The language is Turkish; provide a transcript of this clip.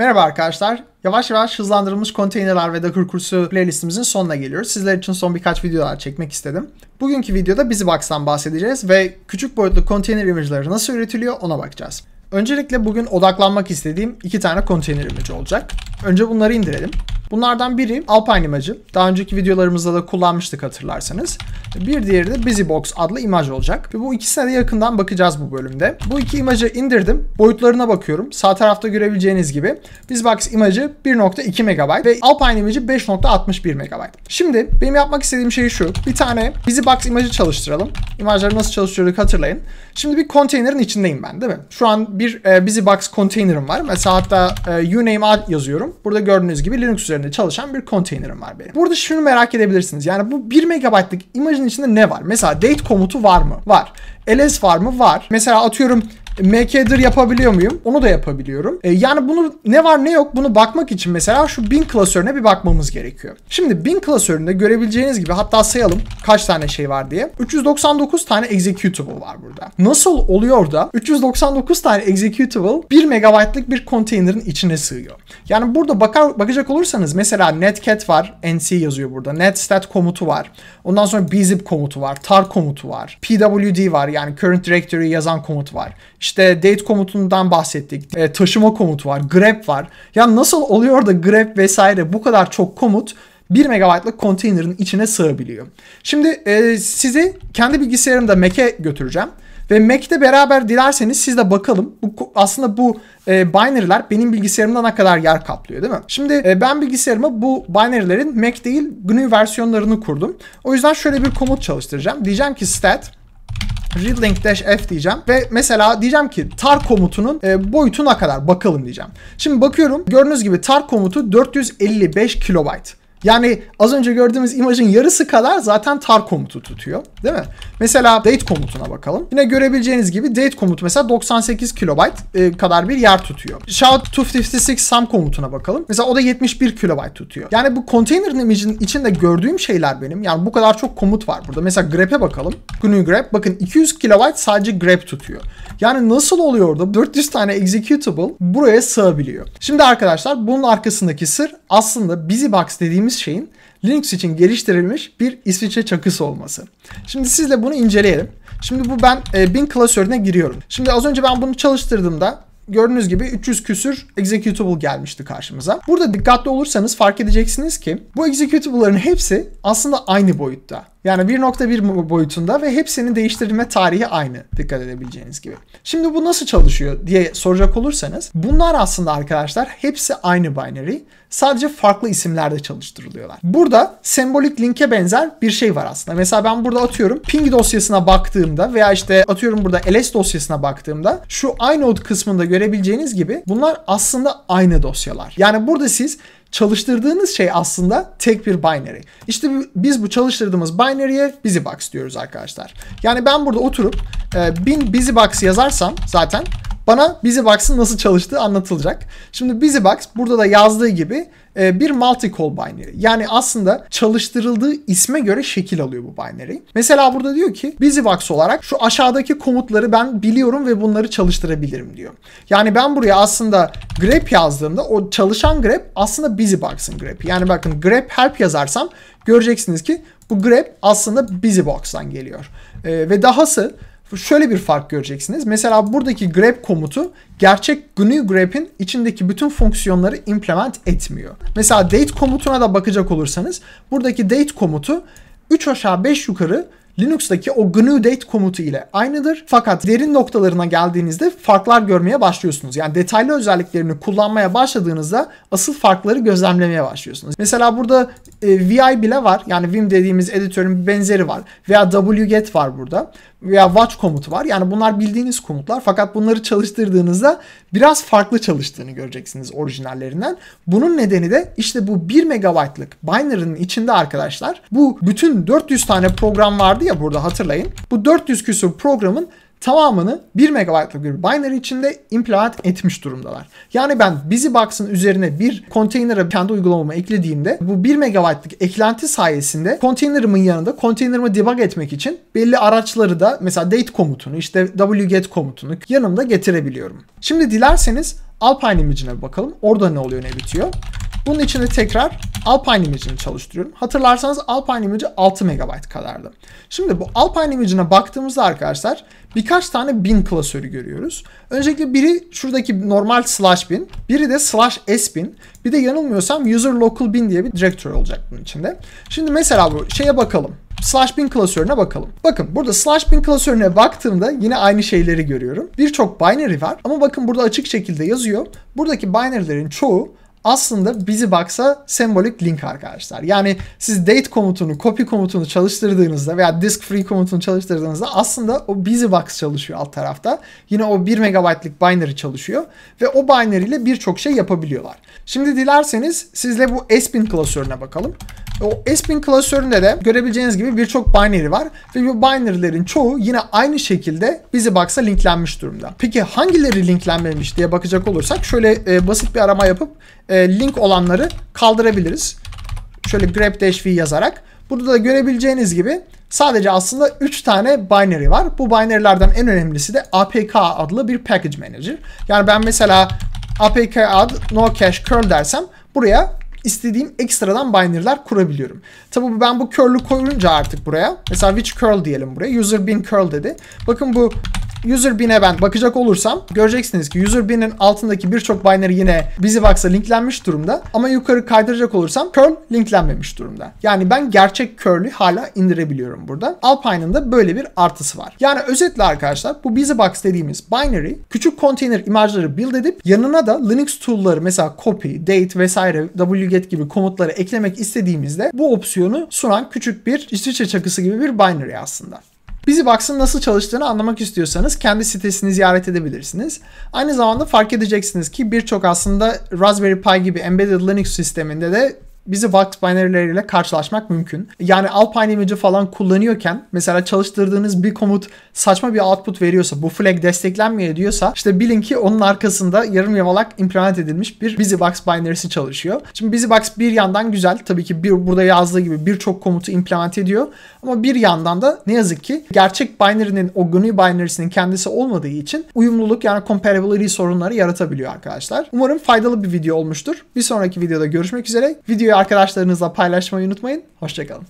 Merhaba arkadaşlar. Yavaş yavaş hızlandırılmış konteynerler ve Docker kursu playlistimizin sonuna geliyoruz. Sizler için son birkaç videolar çekmek istedim. Bugünkü videoda BusyBox'tan bahsedeceğiz ve küçük boyutlu konteyner imajları nasıl üretiliyor ona bakacağız. Öncelikle bugün odaklanmak istediğim iki tane konteyner imajı olacak. Önce bunları indirelim. Bunlardan biri Alpine imajı. Daha önceki videolarımızda da kullanmıştık hatırlarsanız. Bir diğeri de BusyBox adlı imaj olacak. Ve bu ikisine de yakından bakacağız bu bölümde. Bu iki imajı indirdim. Boyutlarına bakıyorum. Sağ tarafta görebileceğiniz gibi BusyBox imajı 1.2 MB ve Alpine imajı 5.61 MB. Şimdi benim yapmak istediğim şey şu. Bir tane BusyBox imajı çalıştıralım. İmajları nasıl çalıştırıyorduk hatırlayın. Şimdi bir konteynerin içindeyim ben değil mi? Şu an bir e, BusyBox konteynerim var. Mesela hatta e, uname ad yazıyorum yapıyorum. Burada gördüğünüz gibi Linux üzerinde çalışan bir konteynerim var benim. Burada şunu merak edebilirsiniz. Yani bu 1 MB'lık imajın içinde ne var? Mesela date komutu var mı? Var. ls var mı? Var. Mesela atıyorum MK'dir yapabiliyor muyum? Onu da yapabiliyorum. E, yani bunu ne var ne yok bunu bakmak için mesela şu bin klasörüne bir bakmamız gerekiyor. Şimdi bin klasöründe görebileceğiniz gibi hatta sayalım kaç tane şey var diye. 399 tane executable var burada. Nasıl oluyor da 399 tane executable 1 megabaytlık bir konteynerin içine sığıyor. Yani burada bakar, bakacak olursanız mesela netcat var. NC yazıyor burada. netstat komutu var. Ondan sonra bzip komutu var. tar komutu var. pwd var yani current directory yazan komut var. İşte işte date komutundan bahsettik. E, taşıma komut var. Grab var. Ya nasıl oluyor da Grab vesaire bu kadar çok komut 1 megabaytlık konteynerin içine sığabiliyor. Şimdi e, sizi kendi bilgisayarımda Mac'e götüreceğim. Ve Mac'te beraber dilerseniz siz de bakalım. Bu, aslında bu e, binary'ler benim bilgisayarımda ne kadar yer kaplıyor değil mi? Şimdi e, ben bilgisayarıma bu binary'lerin Mac değil GNU versiyonlarını kurdum. O yüzden şöyle bir komut çalıştıracağım. Diyeceğim ki stat readlink-f diyeceğim ve mesela diyeceğim ki tar komutunun e, boyutu ne kadar bakalım diyeceğim. Şimdi bakıyorum gördüğünüz gibi tar komutu 455 kilobayt. Yani az önce gördüğümüz imajın yarısı kadar zaten tar komutu tutuyor. Değil mi? Mesela date komutuna bakalım. Yine görebileceğiniz gibi date komutu mesela 98 kilobayt e, kadar bir yer tutuyor. Shout 256 sum komutuna bakalım. Mesela o da 71 kilobayt tutuyor. Yani bu container imajın içinde gördüğüm şeyler benim. Yani bu kadar çok komut var burada. Mesela grep'e bakalım. GNU grep. Bakın 200 kilobayt sadece grep tutuyor. Yani nasıl oluyor orada 400 tane executable buraya sığabiliyor. Şimdi arkadaşlar bunun arkasındaki sır aslında busybox dediğimiz dediğimiz şeyin Linux için geliştirilmiş bir İsviçre çakısı olması. Şimdi sizle bunu inceleyelim. Şimdi bu ben e, bin klasörüne giriyorum. Şimdi az önce ben bunu çalıştırdığımda gördüğünüz gibi 300 küsür executable gelmişti karşımıza. Burada dikkatli olursanız fark edeceksiniz ki bu executable'ların hepsi aslında aynı boyutta. Yani 1.1 boyutunda ve hepsinin değiştirilme tarihi aynı dikkat edebileceğiniz gibi. Şimdi bu nasıl çalışıyor diye soracak olursanız bunlar aslında arkadaşlar hepsi aynı binary sadece farklı isimlerde çalıştırılıyorlar. Burada sembolik linke benzer bir şey var aslında. Mesela ben burada atıyorum ping dosyasına baktığımda veya işte atıyorum burada ls dosyasına baktığımda şu inode kısmında görebileceğiniz gibi bunlar aslında aynı dosyalar. Yani burada siz çalıştırdığınız şey aslında tek bir binary. İşte biz bu çalıştırdığımız binary'e busybox diyoruz arkadaşlar. Yani ben burada oturup e, bin busybox yazarsam zaten bana BusyBox'ın nasıl çalıştığı anlatılacak. Şimdi BusyBox burada da yazdığı gibi e, bir multi-call binary. Yani aslında çalıştırıldığı isme göre şekil alıyor bu binary. Mesela burada diyor ki BusyBox olarak şu aşağıdaki komutları ben biliyorum ve bunları çalıştırabilirim diyor. Yani ben buraya aslında grep yazdığımda o çalışan grep aslında BusyBox'ın grep. Yani bakın grep help yazarsam göreceksiniz ki bu grep aslında BusyBox'tan geliyor. Ee, ve dahası şöyle bir fark göreceksiniz. Mesela buradaki grep komutu gerçek GNU grep'in içindeki bütün fonksiyonları implement etmiyor. Mesela date komutuna da bakacak olursanız buradaki date komutu 3 aşağı 5 yukarı Linux'taki o GNU date komutu ile aynıdır. Fakat derin noktalarına geldiğinizde farklar görmeye başlıyorsunuz. Yani detaylı özelliklerini kullanmaya başladığınızda asıl farkları gözlemlemeye başlıyorsunuz. Mesela burada e, VI bile var. Yani Vim dediğimiz editörün benzeri var. Veya wget var burada. Veya watch komutu var. Yani bunlar bildiğiniz komutlar. Fakat bunları çalıştırdığınızda biraz farklı çalıştığını göreceksiniz orijinallerinden. Bunun nedeni de işte bu 1 megabaytlık binary'nin içinde arkadaşlar bu bütün 400 tane program vardı ya burada hatırlayın. Bu 400 küsur programın tamamını 1 MB'lık bir binary içinde implement etmiş durumdalar. Yani ben busybox'ın üzerine bir konteyner'a kendi uygulamamı eklediğimde bu 1 MB'lık eklenti sayesinde konteynerımın yanında konteynerımı debug etmek için belli araçları da mesela date komutunu işte wget komutunu yanımda getirebiliyorum. Şimdi dilerseniz Alpine imajına bakalım. Orada ne oluyor ne bitiyor. Bunun için de tekrar Alpine Image'ini çalıştırıyorum. Hatırlarsanız Alpine Image 6 MB kadardı. Şimdi bu Alpine Image'ine baktığımızda arkadaşlar birkaç tane bin klasörü görüyoruz. Öncelikle biri şuradaki normal slash bin, biri de slash s bin. Bir de yanılmıyorsam user local bin diye bir directory olacak bunun içinde. Şimdi mesela bu şeye bakalım. Slash bin klasörüne bakalım. Bakın burada slash bin klasörüne baktığımda yine aynı şeyleri görüyorum. Birçok binary var ama bakın burada açık şekilde yazıyor. Buradaki binary'lerin çoğu aslında bizi baksa sembolik link arkadaşlar. Yani siz date komutunu, copy komutunu çalıştırdığınızda veya disk free komutunu çalıştırdığınızda aslında o bizi box çalışıyor alt tarafta. Yine o 1 megabaytlık binary çalışıyor ve o binary ile birçok şey yapabiliyorlar. Şimdi dilerseniz sizle bu Espin klasörüne bakalım. O Espin klasöründe de görebileceğiniz gibi birçok binary var ve bu binary'lerin çoğu yine aynı şekilde bizi box'a linklenmiş durumda. Peki hangileri linklenmemiş diye bakacak olursak şöyle e, basit bir arama yapıp e, link olanları kaldırabiliriz. Şöyle grep-v yazarak. Burada da görebileceğiniz gibi sadece aslında 3 tane binary var. Bu binary'lerden en önemlisi de APK adlı bir package manager. Yani ben mesela APK ad no cache curl dersem buraya istediğim ekstradan binary'ler kurabiliyorum. Tabi ben bu curl'ü koyunca artık buraya mesela which curl diyelim buraya. User bin curl dedi. Bakın bu User bin'e ben bakacak olursam göreceksiniz ki user bin'in altındaki birçok binary yine BusyBox'a linklenmiş durumda ama yukarı kaydıracak olursam curl linklenmemiş durumda. Yani ben gerçek curl'ü hala indirebiliyorum burada. Alpine'ın da böyle bir artısı var. Yani özetle arkadaşlar bu BusyBox dediğimiz binary küçük container imajları build edip yanına da Linux tool'ları mesela copy, date vesaire wget gibi komutları eklemek istediğimizde bu opsiyonu sunan küçük bir İsviçre çakısı gibi bir binary aslında. Bizi Box'ın nasıl çalıştığını anlamak istiyorsanız kendi sitesini ziyaret edebilirsiniz. Aynı zamanda fark edeceksiniz ki birçok aslında Raspberry Pi gibi Embedded Linux sisteminde de bizi Vox binaryleriyle karşılaşmak mümkün. Yani Alpine Image'ı falan kullanıyorken mesela çalıştırdığınız bir komut saçma bir output veriyorsa, bu flag desteklenmiyor diyorsa işte bilin ki onun arkasında yarım yamalak implement edilmiş bir BusyBox binary'si çalışıyor. Şimdi BusyBox bir yandan güzel. Tabii ki bir, burada yazdığı gibi birçok komutu implement ediyor. Ama bir yandan da ne yazık ki gerçek binary'nin o GNU binary'sinin kendisi olmadığı için uyumluluk yani compatibility sorunları yaratabiliyor arkadaşlar. Umarım faydalı bir video olmuştur. Bir sonraki videoda görüşmek üzere. Video videoyu arkadaşlarınızla paylaşmayı unutmayın. Hoşçakalın.